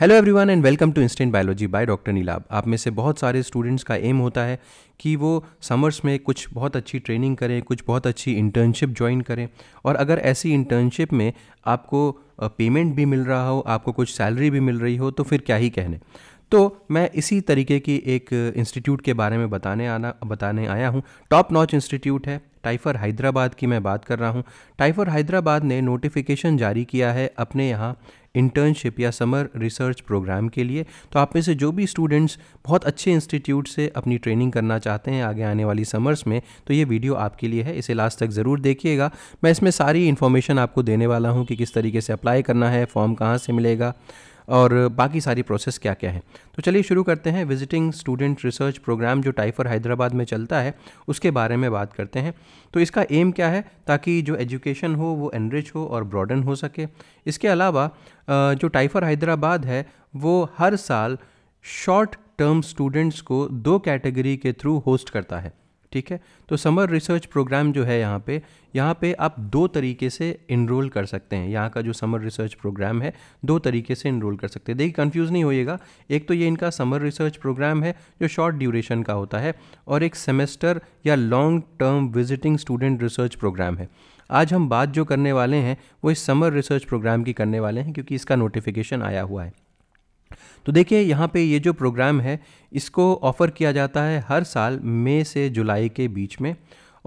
hello everyone and welcome to instant biology by doctor Neelab आप में से बहुत सारे स्टूडेंट्स का एम होता है कि वो समर्स में कुछ बहुत अच्छी ट्रेनिंग करें कुछ बहुत अच्छी इंटर्नशिप ज्वाइन करें और अगर ऐसी इंटर्नशिप में आपको पेमेंट भी मिल रहा हो आपको कुछ सैलरी भी मिल रही हो तो फिर क्या ही कहने तो मैं इसी तरीके की एक इंस्टीट्यूट के बारे में बताने आना बताने आया हूँ टॉप नॉच इंस्टीट्यूट है टाइफर हैदराबाद की मैं बात कर रहा हूँ टाइफर हैदराबाद ने नोटिफिकेशन जारी किया है अपने यहाँ इंटर्नशिप या समर रिसर्च प्रोग्राम के लिए तो आप में से जो भी स्टूडेंट्स बहुत अच्छे इंस्टीट्यूट से अपनी ट्रेनिंग करना चाहते हैं आगे आने वाली समर्स में तो ये वीडियो आपके लिए है इसे लास्ट तक ज़रूर देखिएगा मैं इसमें सारी इन्फॉर्मेशन आपको देने वाला हूँ कि किस तरीके से अप्लाई करना है फॉर्म कहाँ से मिलेगा और बाकी सारी प्रोसेस क्या क्या है तो चलिए शुरू करते हैं विजिटिंग स्टूडेंट रिसर्च प्रोग्राम जो टाइफर हैदराबाद में चलता है उसके बारे में बात करते हैं तो इसका एम क्या है ताकि जो एजुकेशन हो वो एनरिच हो और ब्रॉडन हो सके इसके अलावा जो टाइफर हैदराबाद है वो हर साल शॉर्ट टर्म स्टूडेंट्स को दो कैटेगरी के थ्रू होस्ट करता है ठीक है तो समर रिसर्च प्रोग्राम जो है यहाँ पे यहाँ पे आप दो तरीके से इनरोल कर सकते हैं यहाँ का जो समर रिसर्च प्रोग्राम है दो तरीके से इनरोल कर सकते हैं देखिए कंफ्यूज नहीं होइएगा एक तो ये इनका समर रिसर्च प्रोग्राम है जो शॉर्ट ड्यूरेशन का होता है और एक सेमेस्टर या long term visiting student research programme है आज हम बात जो करने वाले हैं वो इस समर रिसर्च प्रोग्राम की करने वाले हैं क्योंकि इसका नोटिफिकेशन आया हुआ है तो देखिए यहाँ पे ये जो प्रोग्राम है इसको ऑफ़र किया जाता है हर साल मई से जुलाई के बीच में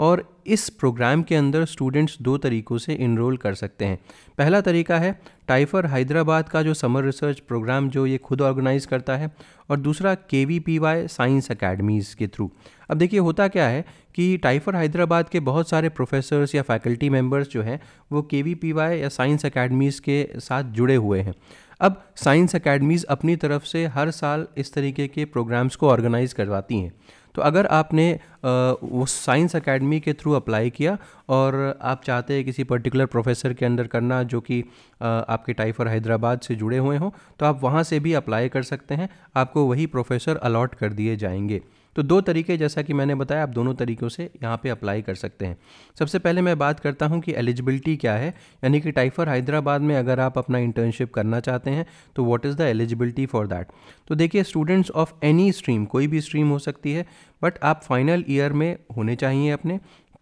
और इस प्रोग्राम के अंदर स्टूडेंट्स दो तरीक़ों से इनरोल कर सकते हैं पहला तरीका है टाइफर हैदराबाद का जो समर रिसर्च प्रोग्राम जो ये खुद ऑर्गेनाइज करता है और दूसरा K V P Y science academies के थ्रू अब देखिए होता क्या है कि टाइफर हैदराबाद के बहुत सारे प्रोफेसर्स या फैकल्टी मेम्बर्स जो हैं वो के वी पी वाई या साइंस अकेडमीज़ के साथ जुड़े हुए हैं अब साइंस अकेडमीज़ अपनी तरफ से हर साल इस तरीके के प्रोग्राम्स को ऑर्गेनाइज़ करवाती हैं तो अगर आपने वो साइंस अकेडमी के थ्रू अप्लाई किया और आप चाहते हैं किसी पर्टिकुलर प्रोफेसर के अंडर करना जो कि आपके टाइफर हैदराबाद से जुड़े हुए हों तो आप वहाँ से भी अप्लाई कर सकते हैं आपको वही प्रोफेसर अलॉट कर दिए जाएंगे तो दो तरीके जैसा कि मैंने बताया आप दोनों तरीक़ों से यहाँ पे अप्लाई कर सकते हैं सबसे पहले मैं बात करता हूँ कि एलिजिबिलिटी क्या है यानी कि टाइफर हैदराबाद में अगर आप अपना इंटर्नशिप करना चाहते हैं तो what is the eligibility for that तो देखिए स्टूडेंट्स ऑफ एनी स्ट्रीम कोई भी स्ट्रीम हो सकती है बट आप फाइनल ईयर में होने चाहिए अपने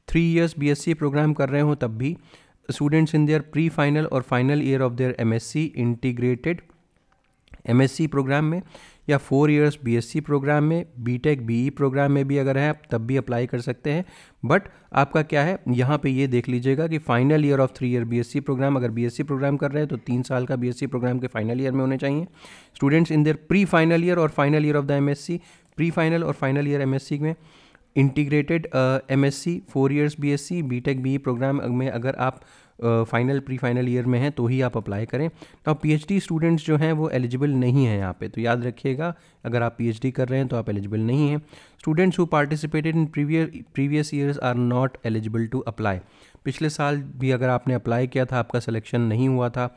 थ्री ईयर्स बी प्रोग्राम कर रहे हो तब भी students in their pre final और final year of their M integrated M programme में या फोर ईयर्स बीएससी प्रोग्राम में बीटेक बीई प्रोग्राम में भी अगर हैं आप तब भी अप्लाई कर सकते हैं बट आपका क्या है यहाँ पे ये देख लीजिएगा कि final year of three year BSc programme अगर बीएससी प्रोग्राम कर रहे हैं तो तीन साल का बीएससी प्रोग्राम के फाइनल ईयर में होने चाहिए students in their pre final year और final year of the M pre final और फाइनल ईयर एम में integrated M S C four years B S C B tech B programme में अगर आप final pre final year में हैं तो ही आप अप्लाई करें तो आप पीएचडी स्टूडेंट्स जो हैं वो एलिजिबल नहीं हैं यहाँ पे तो याद रखिएगा अगर आप पीएचडी कर रहे हैं तो आप एलिजिबल नहीं हैं students who participated in previous previous years are not eligible to apply पिछले साल भी अगर आपने अप्लाई किया था आपका सिलेक्शन नहीं हुआ था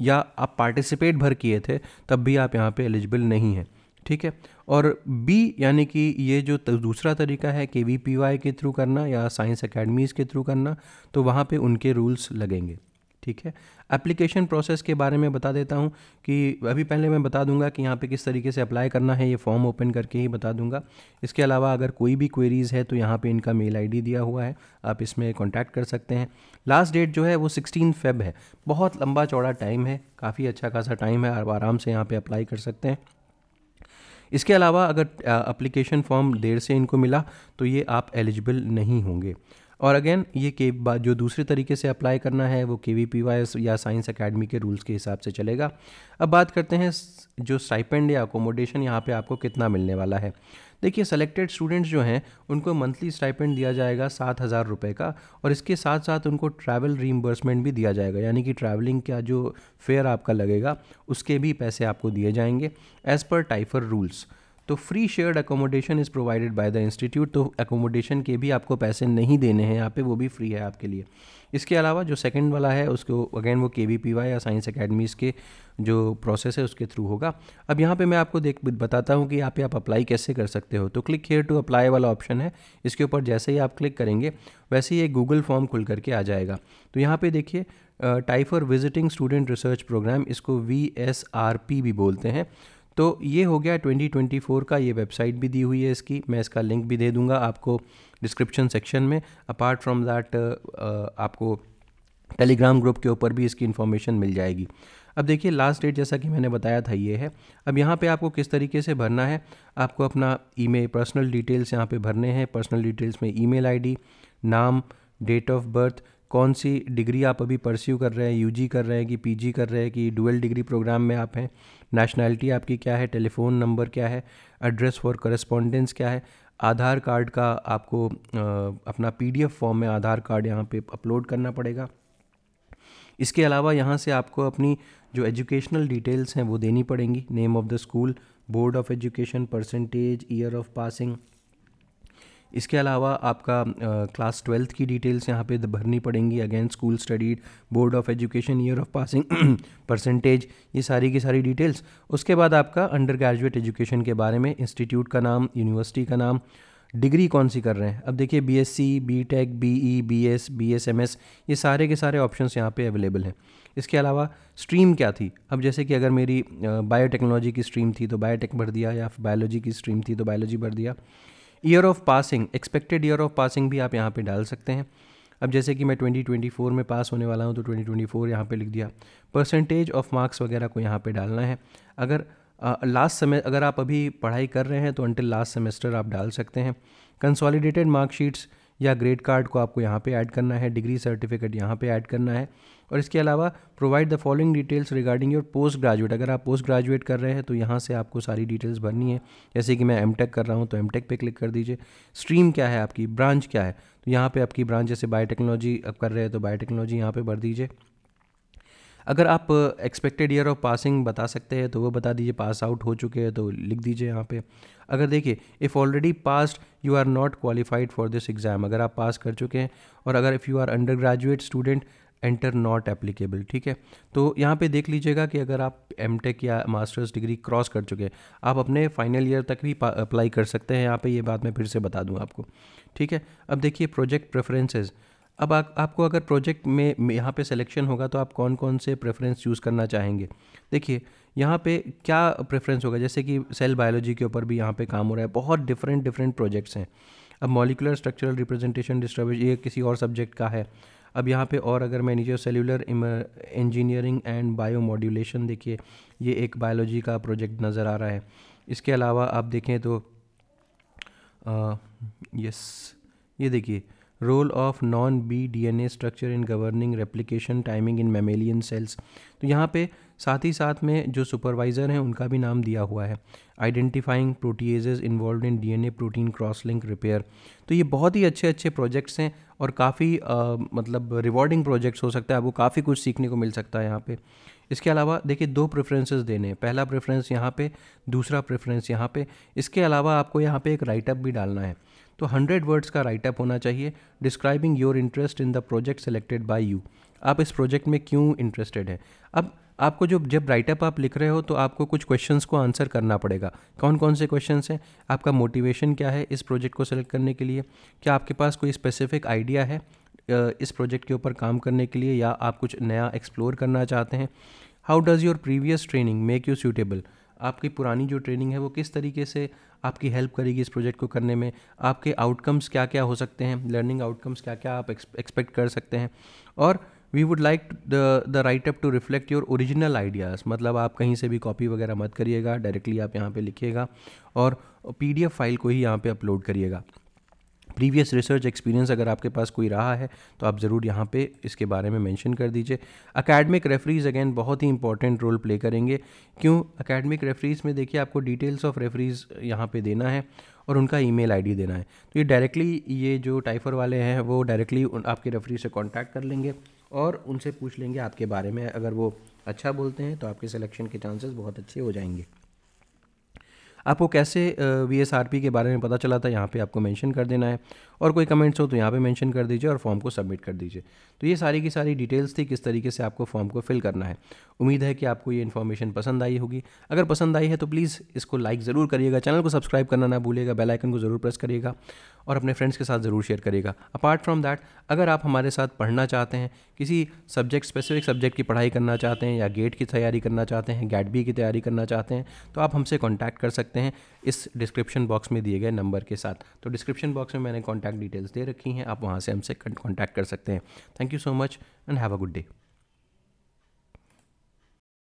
या आप पार्टिसिपेट भर किए थे तब भी आप यहाँ पर एलिजिबल नहीं हैं ठीक है और बी यानी कि ये जो दूसरा तरीका है के वी पी वाई के थ्रू करना या साइंस अकेडमीज़ के थ्रू करना तो वहाँ पे उनके रूल्स लगेंगे ठीक है एप्लीकेशन प्रोसेस के बारे में बता देता हूँ कि अभी पहले मैं बता दूंगा कि यहाँ पे किस तरीके से अप्लाई करना है ये फॉर्म ओपन करके ही बता दूंगा इसके अलावा अगर कोई भी क्वेरीज़ है तो यहाँ पे इनका मेल आईडी दिया हुआ है आप इसमें कांटेक्ट कर सकते हैं लास्ट डेट जो है वो सिक्सटीन फेब है बहुत लंबा चौड़ा टाइम है काफ़ी अच्छा खासा टाइम है आप आराम से यहाँ पर अप्लाई कर सकते हैं इसके अलावा अगर एप्लीकेशन फॉर्म देर से इनको मिला तो ये आप एलिजिबल नहीं होंगे और अगेन ये के जो दूसरे तरीके से अप्लाई करना है वो के वी या साइंस अकेडमी के रूल्स के हिसाब से चलेगा अब बात करते हैं जो स्टाइपेंड या अकोमोडेशन यहाँ पे आपको कितना मिलने वाला है देखिए सेलेक्टेड स्टूडेंट्स जो हैं उनको मंथली स्टाइपेंड दिया जाएगा सात हज़ार रुपये का और इसके साथ साथ उनको ट्रैवल रीम्बर्समेंट भी दिया जाएगा यानी कि ट्रैवलिंग का जो फेयर आपका लगेगा उसके भी पैसे आपको दिए जाएंगे एज़ पर टाइफर रूल्स तो free shared accommodation is provided by the institute तो अकोमोडेशन के भी आपको पैसे नहीं देने हैं यहाँ पे वो भी फ्री है आपके लिए इसके अलावा जो सेकंड वाला है उसको अगेन वो के या साइंस अकेडमीज़ के जो प्रोसेस है उसके थ्रू होगा अब यहाँ पे मैं आपको देख बताता हूँ कि यहाँ पे आप अप्लाई कैसे कर सकते हो तो क्लिक हेयर टू अप्लाई वाला ऑप्शन है इसके ऊपर जैसे ही आप क्लिक करेंगे वैसे ही एक गूगल फॉर्म खुल करके आ जाएगा तो यहाँ पे देखिए TIFR visiting student research programme इसको वी भी बोलते हैं तो ये हो गया 2024 का ये वेबसाइट भी दी हुई है इसकी मैं इसका लिंक भी दे दूंगा आपको डिस्क्रिप्शन सेक्शन में अपार्ट फ्रॉम दैट आपको टेलीग्राम ग्रुप के ऊपर भी इसकी इन्फॉर्मेशन मिल जाएगी अब देखिए लास्ट डेट जैसा कि मैंने बताया था ये है अब यहाँ पे आपको किस तरीके से भरना है आपको अपना ई पर्सनल डिटेल्स यहाँ पे भरने हैं पर्सनल डिटेल्स में ई मेल नाम डेट ऑफ बर्थ कौन सी डिग्री आप अभी परस्यू कर रहे हैं यू कर रहे हैं कि पी कर रहे हैं कि डुअल डिग्री प्रोग्राम में आप हैं नेशनैलिटी आपकी क्या है टेलीफोन नंबर क्या है एड्रेस फॉर करस्पॉन्डेंस क्या है आधार कार्ड का आपको अपना पी फॉर्म में आधार कार्ड यहाँ पे अपलोड करना पड़ेगा इसके अलावा यहाँ से आपको अपनी जो एजुकेशनल डिटेल्स हैं वो देनी पड़ेंगी name of the school board of education percentage year of passing इसके अलावा आपका क्लास ट्वेल्थ की डिटेल्स यहाँ पे भरनी पड़ेंगी again school studied board of education year of passing percentage ये सारी की सारी डिटेल्स उसके बाद आपका अंडर ग्रेजुएट एजुकेशन के बारे में इंस्टीट्यूट का नाम यूनिवर्सिटी का नाम डिग्री कौन सी कर रहे हैं अब देखिए B S C B tech B E B S B S M S ये सारे के सारे ऑप्शन यहाँ पे अवेलेबल हैं इसके अलावा स्ट्रीम क्या थी अब जैसे कि अगर मेरी बायोटेक्नोलॉजी की स्ट्रीम थी तो बायोटेक भर दिया या बायोलॉजी की स्ट्रीम थी तो बायोलॉजी भर दिया year of passing expected year of passing भी आप यहाँ पे डाल सकते हैं अब जैसे कि मैं 2024 में पास होने वाला हूँ तो 2024 यहाँ पर लिख दिया परसेंटेज ऑफ मार्क्स वगैरह को यहाँ पे डालना है अगर लास्ट समय अगर आप अभी पढ़ाई कर रहे हैं तो अनटिल लास्ट सेमेस्टर आप डाल सकते हैं कंसॉलिडेटेड मार्कशीट्स या ग्रेड कार्ड को आपको यहाँ पे ऐड करना है डिग्री सर्टिफिकेट यहाँ पे ऐड करना है और इसके अलावा provide the following details regarding your post graduate अगर आप पोस्ट ग्रेजुएट कर रहे हैं तो यहाँ से आपको सारी डिटेल्स भरनी है जैसे कि मैं एम कर रहा हूँ तो एम पे क्लिक कर दीजिए स्ट्रीम क्या है आपकी ब्रांच क्या है तो यहाँ पर आपकी ब्रांच जैसे बायोटेक्नोलॉजी आप कर रहे हैं तो बायोटेक्नोलॉजी यहाँ पर भर दीजिए अगर आप एक्सपेक्टेड ईयर ऑफ पासिंग बता सकते हैं तो वो बता दीजिए पास आउट हो चुके हैं तो लिख दीजिए यहाँ पे अगर देखिए if already passed you are not qualified for this exam अगर आप पास कर चुके हैं और अगर if you are undergraduate student enter not applicable ठीक है तो यहाँ पे देख लीजिएगा कि अगर आप एम टेक या मास्टर्स डिग्री क्रॉस कर चुके हैं आप अपने फाइनल ईयर तक भी अप्लाई कर सकते हैं यहाँ पे ये बात मैं फिर से बता दूँ आपको ठीक है अब देखिए प्रोजेक्ट प्रेफरेंसेस अब आ, आपको अगर प्रोजेक्ट में यहाँ पे सिलेक्शन होगा तो आप कौन कौन से प्रेफरेंस चूज़ करना चाहेंगे देखिए यहाँ पे क्या प्रेफरेंस होगा जैसे कि सेल बायोलॉजी के ऊपर भी यहाँ पे काम हो रहा है बहुत डिफरेंट डिफरेंट प्रोजेक्ट्स हैं अब मॉलिकुलर स्ट्रक्चरल रिप्रेजेंटेशन डिस्टर्बेज ये किसी और सब्जेक्ट का है अब यहाँ पे और अगर मैं नीचे cellular engineering and bio modulation देखिए ये एक बायोलॉजी का प्रोजेक्ट नज़र आ रहा है इसके अलावा आप देखें तो यस ये देखिए role of non B DNA structure in governing replication timing in mammalian cells तो यहाँ पे साथ ही साथ में जो सुपरवाइज़र हैं उनका भी नाम दिया हुआ है identifying proteases involve in DNA protein cross link repair तो ये बहुत ही अच्छे अच्छे प्रोजेक्ट्स हैं और काफ़ी मतलब रिवॉर्डिंग प्रोजेक्ट्स हो सकता है आपको काफ़ी कुछ सीखने को मिल सकता है यहाँ पर इसके अलावा देखिए दो प्रेफरेंसेस देने हैं पहला प्रेफरेंस यहाँ पे दूसरा प्रेफरेंस यहाँ पे इसके अलावा आपको यहाँ पे एक राइटअप भी डालना है तो हंड्रेड वर्ड्स का राइटअप होना चाहिए describing your interest in the project selected by you आप इस प्रोजेक्ट में क्यों इंटरेस्टेड हैं अब आपको जो जब राइटअप आप लिख रहे हो तो आपको कुछ क्वेश्चंस को आंसर करना पड़ेगा कौन कौन से क्वेश्चंस हैं आपका मोटिवेशन क्या है इस प्रोजेक्ट को सेलेक्ट करने के लिए क्या आपके पास कोई स्पेसिफिक आइडिया है इस प्रोजेक्ट के ऊपर काम करने के लिए या आप कुछ नया एक्सप्लोर करना चाहते हैं how does your previous training make you suitable आपकी पुरानी जो ट्रेनिंग है वो किस तरीके से आपकी हेल्प करेगी इस प्रोजेक्ट को करने में आपके आउटकम्स क्या क्या हो सकते हैं लर्निंग आउटकम्स क्या क्या आप एक्सपेक्ट कर सकते हैं और we would like the the write up to reflect your original ideas मतलब आप कहीं से भी कॉपी वगैरह मत करिएगा डायरेक्टली आप यहाँ पे लिखिएगा और पी फाइल को ही यहाँ पे अपलोड करिएगा प्रीवियस रिसर्च एक्सपीरियंस अगर आपके पास कोई रहा है तो आप ज़रूर यहाँ पे इसके बारे में मेंशन कर दीजिए अकेडमिक रेफरीज़ अगेन बहुत ही इंपॉर्टेंट रोल प्ले करेंगे क्यों अकेडमिक रेफरीज़ में देखिए आपको डिटेल्स ऑफ रेफरीज़ यहाँ पे देना है और उनका ईमेल आईडी देना है तो ये डायरेक्टली ये जो टाइफर वाले हैं वो डायरेक्टली आपके रेफरी से कॉन्टैक्ट कर लेंगे और उनसे पूछ लेंगे आपके बारे में अगर वो अच्छा बोलते हैं तो आपके सिलेक्शन के चांसेस बहुत अच्छे हो जाएंगे आपको कैसे वी के बारे में पता चला था यहाँ पर आपको मैंशन कर देना है और कोई कमेंट्स हो तो यहाँ पे मेंशन कर दीजिए और फॉर्म को सबमिट कर दीजिए तो ये सारी की सारी डिटेल्स थी किस तरीके से आपको फॉर्म को फिल करना है उम्मीद है कि आपको ये इन्फॉर्मेशन पसंद आई होगी अगर पसंद आई है तो प्लीज़ इसको लाइक ज़रूर करिएगा चैनल को सब्सक्राइब करना ना भूलेगा बेलाइकन को ज़रूर प्रेस करिएगा और अपने फ्रेंड्स के साथ ज़रूर शेयर करिएगा अपार्ट फ्रॉम दैट अगर आप हमारे साथ पढ़ना चाहते हैं किसी सब्जेक्ट स्पेसिफिक सब्जेक्ट की पढ़ाई करना चाहते हैं या गेट की तैयारी करना चाहते हैं गैट बी की तैयारी करना चाहते हैं तो आप हमसे कॉन्टैक्ट कर सकते हैं इस डिस्क्रिप्शन बॉक्स में दिए गए नंबर के साथ तो डिस्क्रिप्शन बॉक्स में मैंने कॉन्टैक्ट कॉन्टैक्ट डिटेल्स दे रखी हैं आप वहाँ से हमसे कॉन्टैक्ट कर सकते हैं thank you so much and have a good day